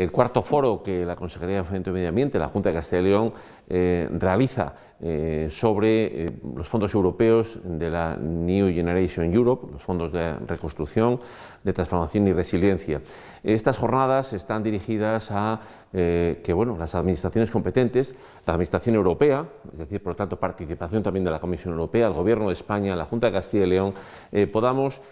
El cuarto foro que la Consejería de Medio Ambiente, la Junta de Castilla y León, eh, realiza eh, sobre eh, los fondos europeos de la New Generation Europe, los fondos de reconstrucción, de transformación y resiliencia. Estas jornadas están dirigidas a que bueno, las administraciones competentes, la Administración Europea, es decir, por lo tanto, participación también de la Comisión Europea, el Gobierno de España, la Junta de Castilla y León, podamos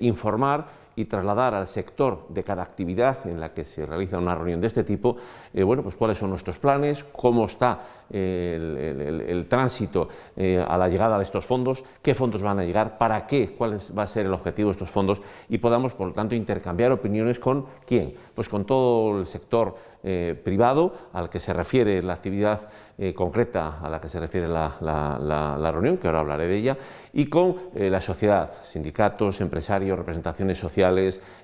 informar y trasladar al sector de cada actividad en la que se realiza una reunión de este tipo, eh, bueno, pues cuáles son nuestros planes, cómo está eh, el, tránsito eh, a la llegada de estos fondos, qué fondos van a llegar, para qué, cuál va a ser el objetivo de estos fondos y podamos, por lo tanto, intercambiar opiniones con quién, pues con todo el sector privado al que se refiere la actividad concreta a la que se refiere la, reunión, que ahora hablaré de ella, y con la sociedad, sindicatos, empresarios, representaciones sociales,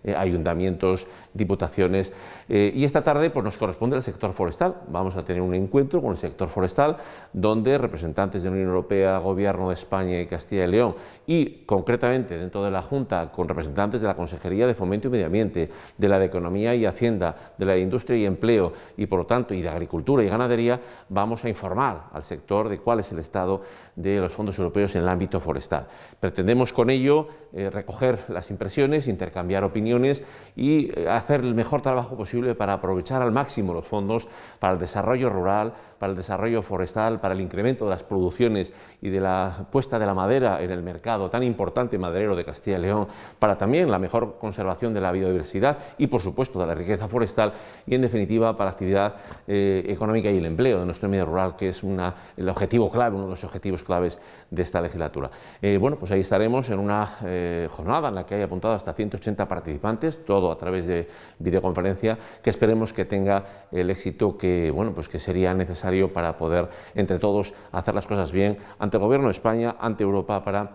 eh, ayuntamientos, diputaciones. Eh, y esta tarde pues, nos corresponde al sector forestal. Vamos a tener un encuentro con el sector forestal donde representantes de la Unión Europea, Gobierno de España y Castilla y León y concretamente dentro de la Junta con representantes de la Consejería de Fomento y Medio Ambiente, de la de Economía y Hacienda, de la de Industria y Empleo y por lo tanto y de Agricultura y Ganadería vamos a informar al sector de cuál es el estado de los fondos europeos en el ámbito forestal. Pretendemos con ello eh, recoger las impresiones, intercambiar cambiar opiniones y eh, hacer el mejor trabajo posible para aprovechar al máximo los fondos para el desarrollo rural, para el desarrollo forestal, para el incremento de las producciones y de la puesta de la madera en el mercado tan importante maderero de Castilla y León, para también la mejor conservación de la biodiversidad y, por supuesto, de la riqueza forestal y, en definitiva, para actividad eh, económica y el empleo de nuestro medio rural, que es una, el objetivo clave, uno de los objetivos claves de esta legislatura. Eh, bueno, pues ahí estaremos en una eh, jornada en la que hay apuntado hasta 180 participantes, todo a través de videoconferencia, que esperemos que tenga el éxito que, bueno, pues que sería necesario para poder, entre todos, hacer las cosas bien ante el Gobierno de España, ante Europa, para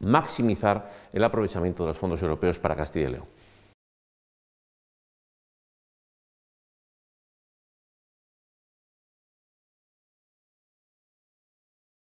maximizar el aprovechamiento de los fondos europeos para Castilla y León.